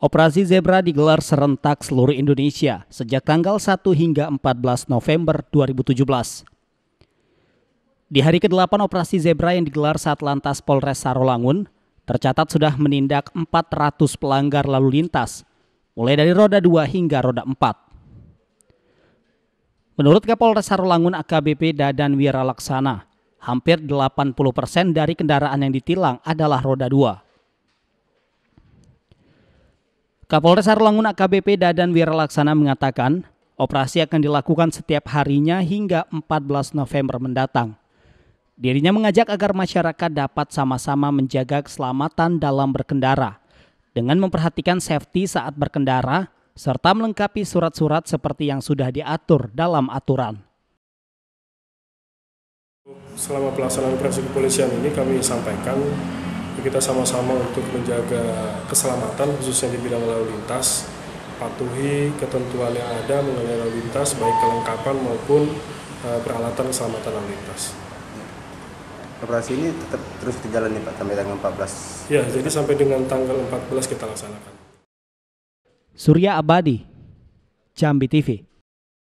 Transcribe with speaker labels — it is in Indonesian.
Speaker 1: Operasi Zebra digelar serentak seluruh Indonesia sejak tanggal 1 hingga 14 November 2017. Di hari ke-8 operasi Zebra yang digelar saat lantas Polres Sarolangun, tercatat sudah menindak 400 pelanggar lalu lintas, mulai dari roda 2 hingga roda 4. Menurut Kapolres Sarolangun AKBP Dadan Wiralaksana, hampir 80 persen dari kendaraan yang ditilang adalah roda 2. Kapolres Harlangun AKBP Dadan Wiralaksana mengatakan, operasi akan dilakukan setiap harinya hingga 14 November mendatang. Dirinya mengajak agar masyarakat dapat sama-sama menjaga keselamatan dalam berkendara dengan memperhatikan safety saat berkendara serta melengkapi surat-surat seperti yang sudah diatur dalam aturan.
Speaker 2: Selama pelaksanaan operasi kepolisian ini kami sampaikan kita sama-sama untuk menjaga keselamatan khususnya di bidang lalu lintas patuhi ketentuan yang ada mengenai lalu lintas baik kelengkapan maupun uh, peralatan keselamatan lalu lintas operasi ini tetap terus dijalani Pak sampai tanggal 14. Ya, jadi sampai dengan tanggal 14 kita laksanakan.
Speaker 1: Surya Abadi, Jambi TV.